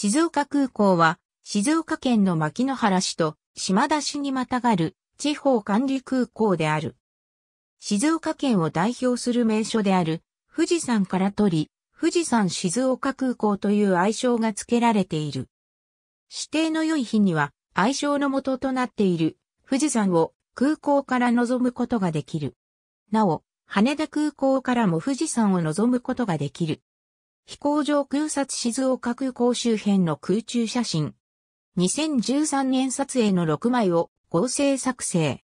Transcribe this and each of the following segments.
静岡空港は、静岡県の牧之原市と島田市にまたがる地方管理空港である。静岡県を代表する名所である富士山から取り、富士山静岡空港という愛称が付けられている。指定の良い日には愛称の元となっている富士山を空港から望むことができる。なお、羽田空港からも富士山を望むことができる。飛行場空撮静岡空港周辺の空中写真。2013年撮影の6枚を合成作成。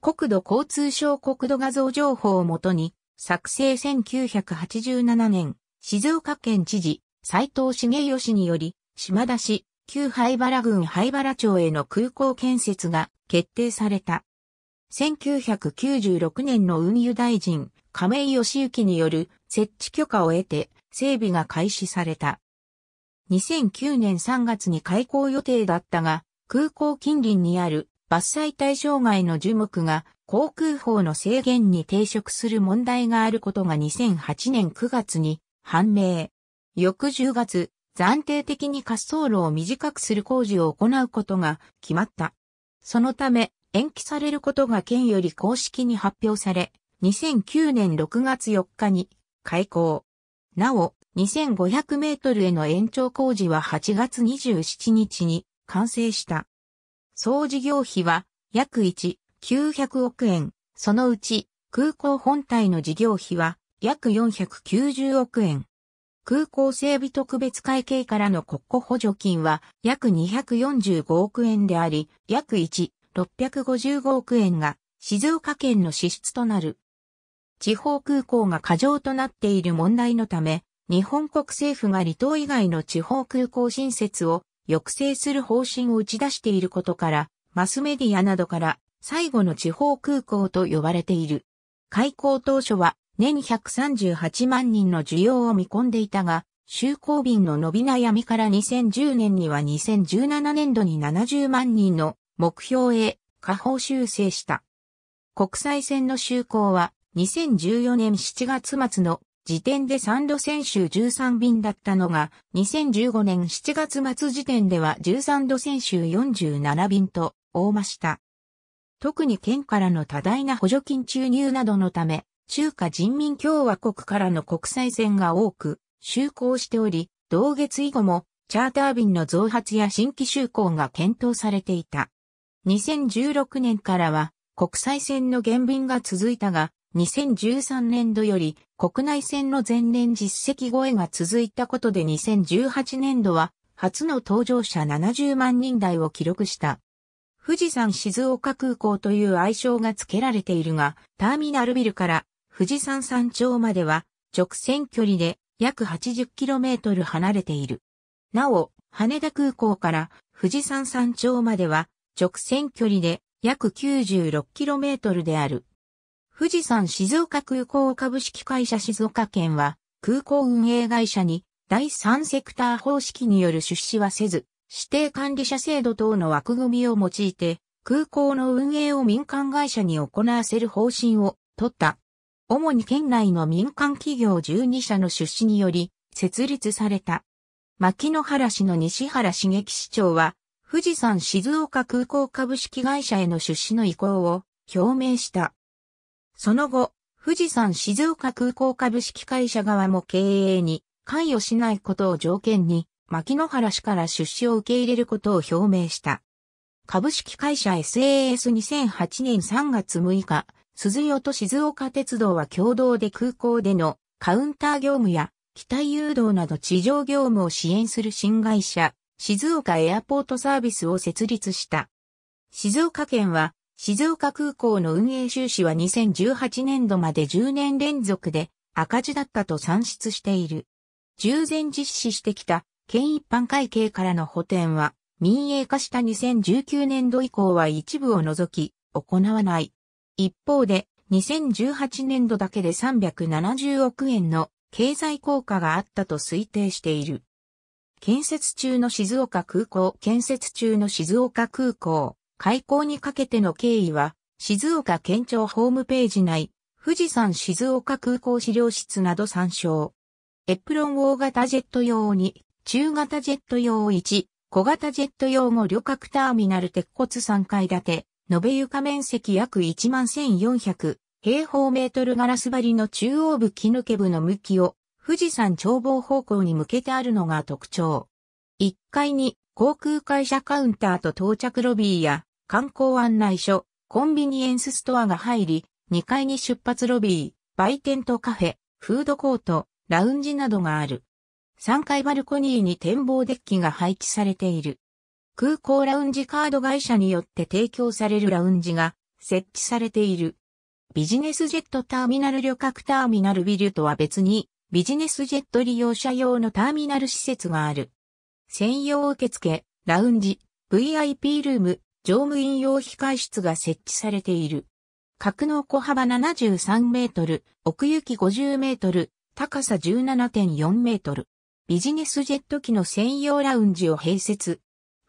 国土交通省国土画像情報をもとに、作成1987年、静岡県知事、斉藤茂義により、島田市、旧灰原郡灰原町への空港建設が決定された。1996年の運輸大臣、亀井義行による設置許可を得て、整備が開始された。2009年3月に開港予定だったが、空港近隣にある伐採対象外の樹木が航空法の制限に抵触する問題があることが2008年9月に判明。翌10月、暫定的に滑走路を短くする工事を行うことが決まった。そのため、延期されることが県より公式に発表され、2009年6月4日に開港。なお、2500メートルへの延長工事は8月27日に完成した。総事業費は約1、900億円、そのうち空港本体の事業費は約490億円。空港整備特別会計からの国庫補助金は約245億円であり、約1、655億円が静岡県の支出となる。地方空港が過剰となっている問題のため、日本国政府が離島以外の地方空港新設を抑制する方針を打ち出していることから、マスメディアなどから最後の地方空港と呼ばれている。開港当初は年138万人の需要を見込んでいたが、就航便の伸び悩みから2010年には2017年度に70万人の目標へ下方修正した。国際線の就航は2014年7月末の時点で3路線週13便だったのが、2015年7月末時点では13路線州47便と、大増した。特に県からの多大な補助金注入などのため、中華人民共和国からの国際線が多く、就航しており、同月以後も、チャーター便の増発や新規就航が検討されていた。2016年からは、国際線の減便が続いたが、2013年度より国内線の前年実績超えが続いたことで2018年度は初の搭乗者70万人台を記録した。富士山静岡空港という愛称が付けられているが、ターミナルビルから富士山山頂までは直線距離で約 80km 離れている。なお、羽田空港から富士山山頂までは直線距離で約 96km である。富士山静岡空港株式会社静岡県は、空港運営会社に第三セクター方式による出資はせず、指定管理者制度等の枠組みを用いて、空港の運営を民間会社に行わせる方針を取った。主に県内の民間企業12社の出資により、設立された。牧野原市の西原茂樹市長は、富士山静岡空港株式会社への出資の意向を表明した。その後、富士山静岡空港株式会社側も経営に関与しないことを条件に、牧野原氏から出資を受け入れることを表明した。株式会社 SAS2008 年3月6日、鈴代と静岡鉄道は共同で空港でのカウンター業務や機体誘導など地上業務を支援する新会社、静岡エアポートサービスを設立した。静岡県は静岡空港の運営収支は2018年度まで10年連続で赤字だったと算出している。従前実施してきた県一般会計からの補填は民営化した2019年度以降は一部を除き行わない。一方で2018年度だけで370億円の経済効果があったと推定している。建設中の静岡空港、建設中の静岡空港。開港にかけての経緯は、静岡県庁ホームページ内、富士山静岡空港資料室など参照。エプロン大型ジェット用2、中型ジェット用1、小型ジェット用5旅客ターミナル鉄骨3階建て、延べ床面積約11,400平方メートルガラス張りの中央部木抜け部の向きを富士山眺望方向に向けてあるのが特徴。1階に航空会社カウンターと到着ロビーや観光案内所、コンビニエンスストアが入り、2階に出発ロビー、売店とカフェ、フードコート、ラウンジなどがある。3階バルコニーに展望デッキが配置されている。空港ラウンジカード会社によって提供されるラウンジが設置されている。ビジネスジェットターミナル旅客ターミナルビルとは別にビジネスジェット利用者用のターミナル施設がある。専用受付、ラウンジ、VIP ルーム、乗務員用控室が設置されている。格納小幅73メートル、奥行き50メートル、高さ17.4メートル。ビジネスジェット機の専用ラウンジを併設。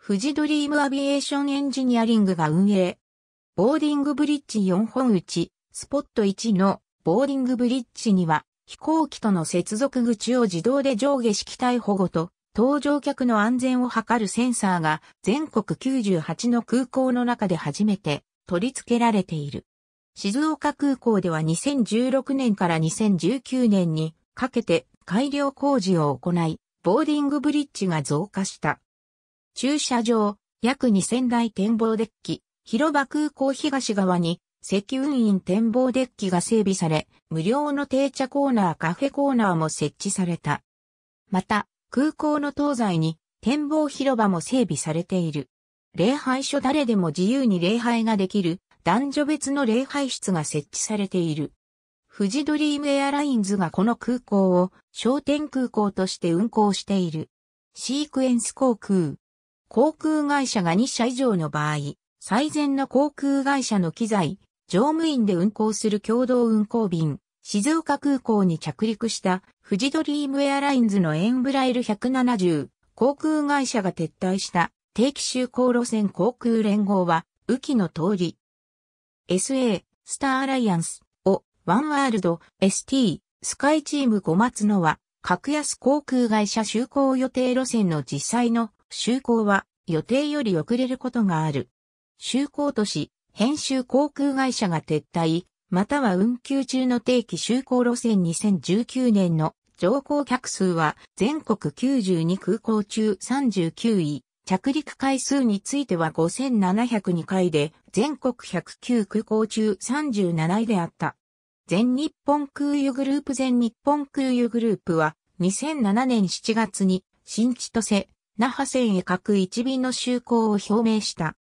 富士ドリームアビエーションエンジニアリングが運営。ボーディングブリッジ4本打ち、スポット1のボーディングブリッジには飛行機との接続口を自動で上下式体保護と搭乗客の安全を図るセンサーが全国98の空港の中で初めて取り付けられている。静岡空港では2016年から2019年にかけて改良工事を行い、ボーディングブリッジが増加した。駐車場、約2000台展望デッキ、広場空港東側に石運院展望デッキが整備され、無料の停車コーナーカフェコーナーも設置された。また、空港の東西に展望広場も整備されている。礼拝所誰でも自由に礼拝ができる男女別の礼拝室が設置されている。富士ドリームエアラインズがこの空港を商店空港として運航している。シークエンス航空。航空会社が2社以上の場合、最善の航空会社の機材、乗務員で運航する共同運航便、静岡空港に着陸した富士ドリームエアラインズのエンブライル170航空会社が撤退した定期就航路線航空連合は、雨季の通り。SA、スターアライアンス、を、ワンワールド、ST、スカイチーム5松野は、格安航空会社就航予定路線の実際の就航は予定より遅れることがある。就航都市、編集航空会社が撤退、または運休中の定期就航路線2019年の乗降客数は全国92空港中39位、着陸回数については5702回で、全国109空港中37位であった。全日本空輸グループ全日本空輸グループは、2007年7月に、新千歳、那覇線へ各一便の就航を表明した。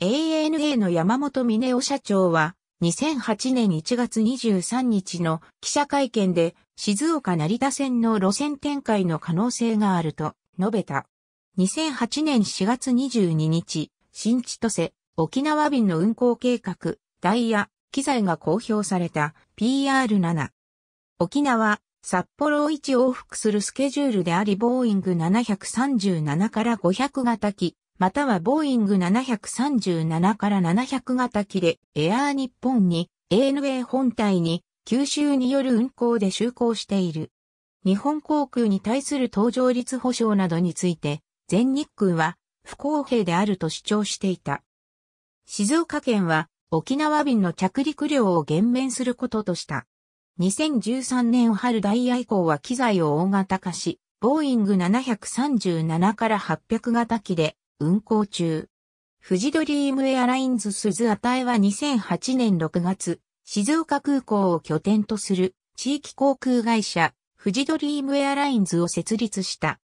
ANA の山本峰夫社長は、2008年1月23日の記者会見で静岡成田線の路線展開の可能性があると述べた。2008年4月22日、新千歳、沖縄便の運行計画、ダイヤ、機材が公表された PR7。沖縄、札幌を1往復するスケジュールであり、ボーイング737から500型機、またはボーイング737から700型機で、エアー日本に、ANA 本体に、九州による運航で就航している。日本航空に対する搭乗率保証などについて、全日空は不公平であると主張していた。静岡県は沖縄便の着陸量を減免することとした。2013年春ダイヤ以降は機材を大型化し、ボーイング737から800型機で運行中。富士ドリームエアラインズ鈴あたえは2008年6月、静岡空港を拠点とする地域航空会社、富士ドリームエアラインズを設立した。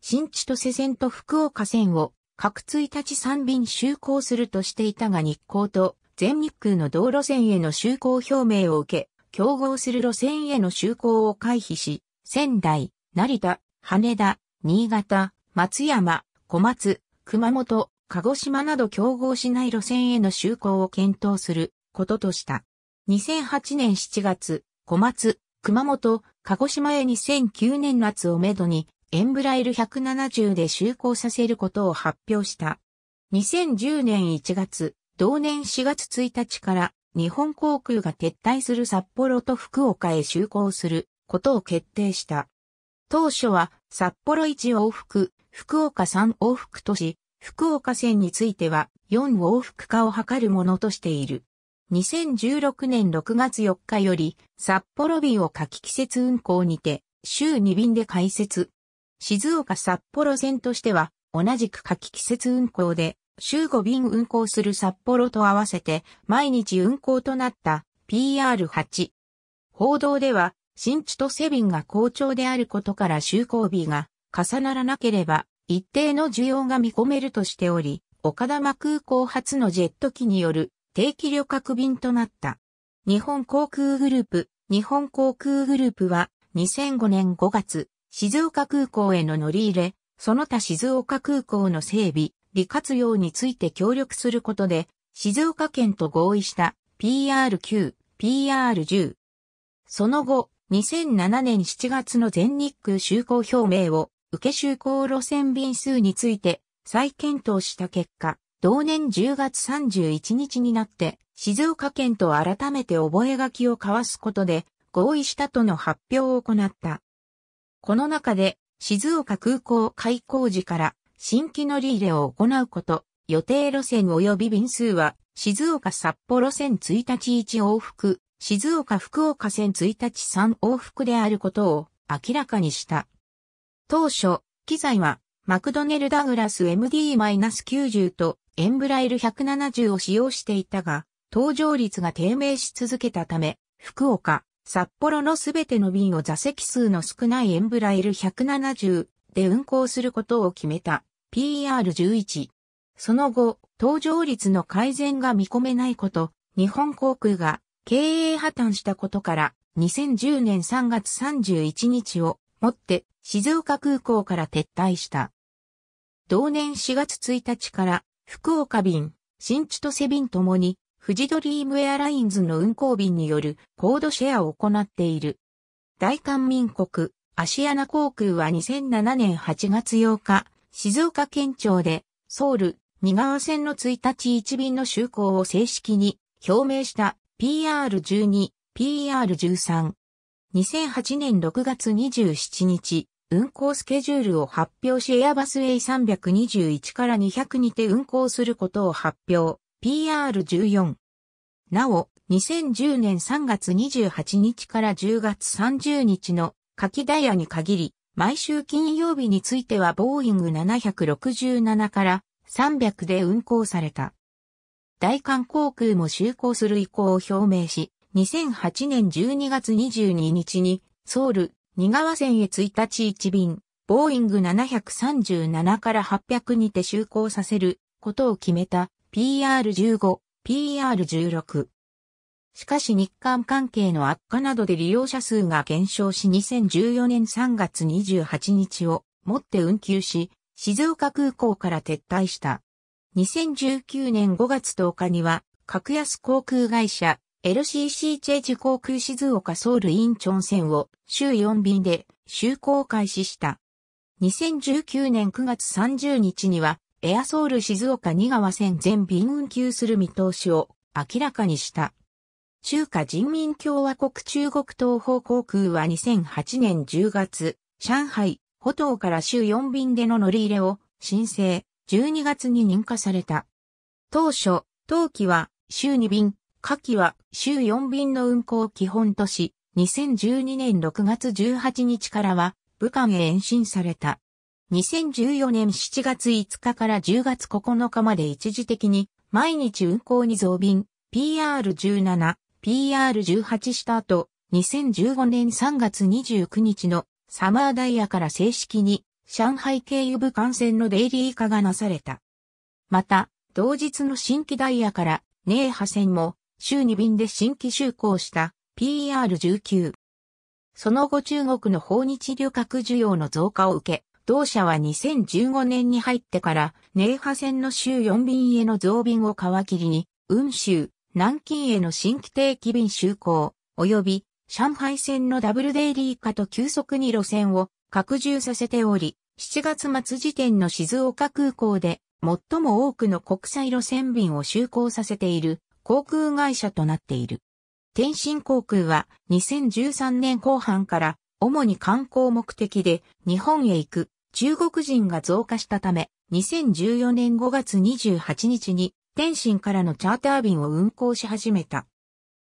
新千歳線と福岡線を各1日3便就航するとしていたが日航と全日空の道路線への就航表明を受け、競合する路線への就航を回避し、仙台、成田、羽田、新潟、松山、小松、熊本、鹿児島など競合しない路線への就航を検討することとした。2008年7月、小松、熊本、鹿児島へ2009年夏をめどに、エンブライル170で就航させることを発表した。2010年1月、同年4月1日から日本航空が撤退する札幌と福岡へ就航することを決定した。当初は札幌一往復福岡3往復都市、福岡線については4往復化を図るものとしている。2016年6月4日より札幌便を夏季季節運行にて週2便で開設。静岡札幌線としては同じく夏季季節運行で週5便運行する札幌と合わせて毎日運行となった PR8。報道では新地セビ便が好調であることから就航日が重ならなければ、一定の需要が見込めるとしており、岡玉空港発のジェット機による定期旅客便となった。日本航空グループ、日本航空グループは2005年5月、静岡空港への乗り入れ、その他静岡空港の整備、利活用について協力することで、静岡県と合意した PR9、PR10。その後、2007年7月の全日空就航表明を受け就航路線便数について再検討した結果、同年10月31日になって静岡県と改めて覚書を交わすことで合意したとの発表を行った。この中で静岡空港開港時から新規乗り入れを行うこと、予定路線及び便数は静岡札幌線1日1往復、静岡福岡線1日3往復であることを明らかにした。当初、機材は、マクドネル・ダグラス MD-90 とエンブライル170を使用していたが、搭乗率が低迷し続けたため、福岡、札幌のすべての便を座席数の少ないエンブライル170で運行することを決めた PR11。その後、搭乗率の改善が見込めないこと、日本航空が経営破綻したことから2010年3月31日をもって静岡空港から撤退した。同年4月1日から福岡便、新千歳便ともに富士ドリームエアラインズの運航便によるコードシェアを行っている。大韓民国、アシアナ航空は2007年8月8日、静岡県庁でソウル、二川線の1日1便の就航を正式に表明した PR12、PR13。2008年6月27日、運行スケジュールを発表し、エアバス A321 から200にて運行することを発表。PR14。なお、2010年3月28日から10月30日の夏季ダイヤに限り、毎週金曜日についてはボーイング767から300で運行された。大韓航空も就航する意向を表明し、2008年12月22日にソウル、二川線へ1日1便、ボーイング737から800にて就航させることを決めた PR15、PR16。しかし日韓関係の悪化などで利用者数が減少し2014年3月28日をもって運休し、静岡空港から撤退した。2019年5月10日には、格安航空会社 LCC チェジュ航空静岡ソウルインチョン線を週4便で就航開始した。2019年9月30日にはエアソウル静岡2川線全便運休する見通しを明らかにした。中華人民共和国中国東方航空は2008年10月、上海、歩島から週4便での乗り入れを申請、12月に認可された。当初、当期は週2便、下記は週4便の運行を基本とし、2012年6月18日からは武漢へ延伸された。2014年7月5日から10月9日まで一時的に毎日運行に増便 PR17、PR18 した後、2015年3月29日のサマーダイヤから正式に上海経由武漢線のデイリー化がなされた。また、同日の新規ダイヤから、ネーハ線も週2便で新規就航した PR19。その後中国の訪日旅客需要の増加を受け、同社は2015年に入ってから、寧波線の週4便への増便を皮切りに、雲州、南京への新規定期便就航、及び上海線のダブルデイリー化と急速に路線を拡充させており、7月末時点の静岡空港で最も多くの国際路線便を就航させている航空会社となっている。天津航空は2013年後半から主に観光目的で日本へ行く中国人が増加したため2014年5月28日に天津からのチャーター便を運航し始めた。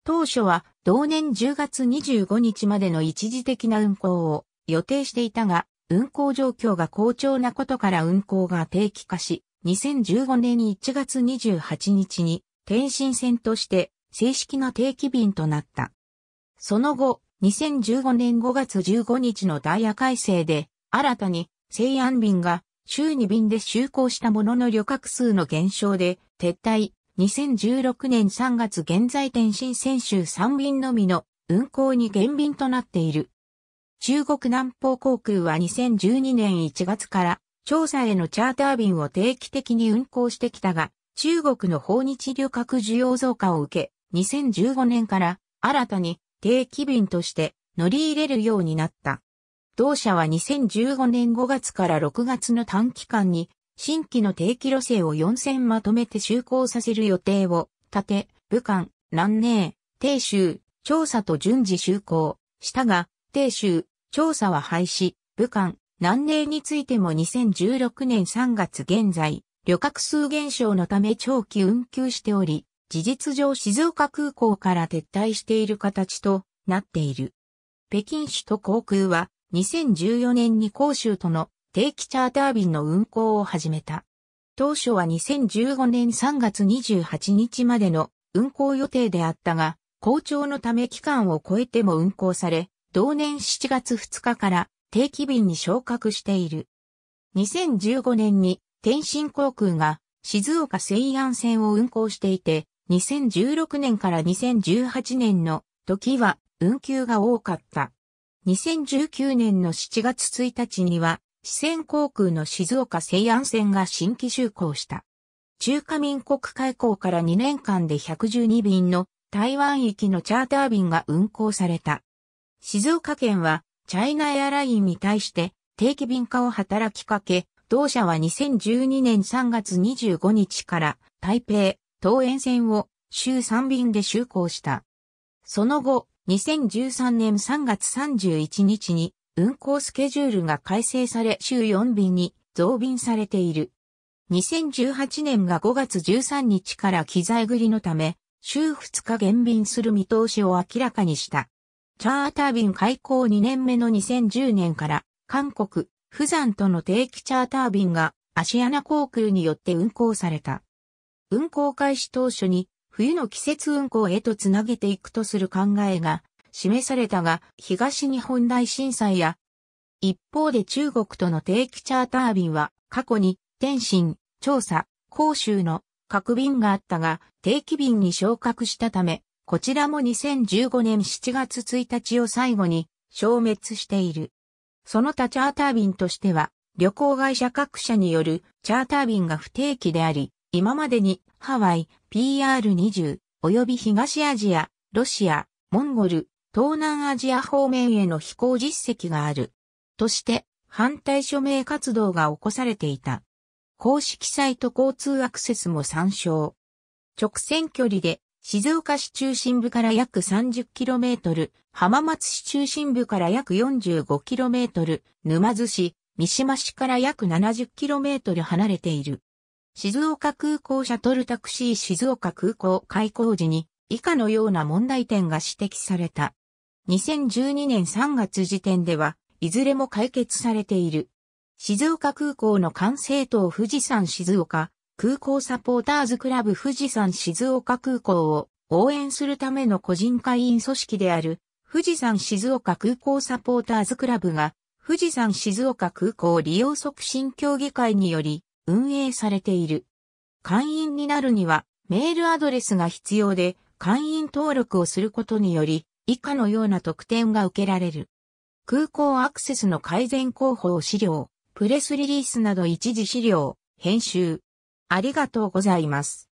当初は同年10月25日までの一時的な運航を予定していたが、運航状況が好調なことから運航が定期化し、2015年1月28日に天津線として正式な定期便となった。その後、2015年5月15日のダイヤ改正で、新たに西安便が週2便で就航したものの旅客数の減少で撤退、2016年3月現在天津線州3便のみの運航に減便となっている。中国南方航空は2012年1月から調査へのチャーター便を定期的に運航してきたが、中国の訪日旅客需要増加を受け、2015年から新たに定期便として乗り入れるようになった。同社は2015年5月から6月の短期間に新規の定期路線を4線まとめて就航させる予定を立て、武漢、南寧、鄭州、調査と順次就航したが、鄭州、調査は廃止、武漢、南寧についても2016年3月現在、旅客数減少のため長期運休しており、事実上静岡空港から撤退している形となっている。北京市と航空は2014年に広州との定期チャーター便の運航を始めた。当初は2015年3月28日までの運航予定であったが、好調のため期間を超えても運航され、同年7月2日から定期便に昇格している。2015年に天津航空が静岡西安線を運航していて、2016年から2018年の時は運休が多かった。2019年の7月1日には、四川航空の静岡西安線が新規就航した。中華民国開港から2年間で112便の台湾行きのチャーター便が運航された。静岡県はチャイナエアラインに対して定期便化を働きかけ、同社は2012年3月25日から台北、東沿線を週3便で就航した。その後、2013年3月31日に運航スケジュールが改正され週4便に増便されている。2018年が5月13日から機材繰りのため、週2日減便する見通しを明らかにした。チャーター便開港2年目の2010年から、韓国、富山との定期チャーター便がアシアナ航空によって運航された。運航開始当初に冬の季節運航へとつなげていくとする考えが示されたが東日本大震災や一方で中国との定期チャーター便は過去に天津、調査、広州の各便があったが定期便に昇格したためこちらも2015年7月1日を最後に消滅している。その他チャーター便としては、旅行会社各社によるチャーター便が不定期であり、今までにハワイ、PR20、及び東アジア、ロシア、モンゴル、東南アジア方面への飛行実績がある。として、反対署名活動が起こされていた。公式サイト交通アクセスも参照。直線距離で静岡市中心部から約 30km、浜松市中心部から約 45km、沼津市、三島市から約 70km 離れている。静岡空港シャトルタクシー静岡空港開港時に以下のような問題点が指摘された。2012年3月時点では、いずれも解決されている。静岡空港の管制塔富士山静岡、空港サポーターズクラブ富士山静岡空港を応援するための個人会員組織である富士山静岡空港サポーターズクラブが富士山静岡空港利用促進協議会により運営されている。会員になるにはメールアドレスが必要で会員登録をすることにより以下のような特典が受けられる。空港アクセスの改善広報資料、プレスリリースなど一時資料、編集、ありがとうございます。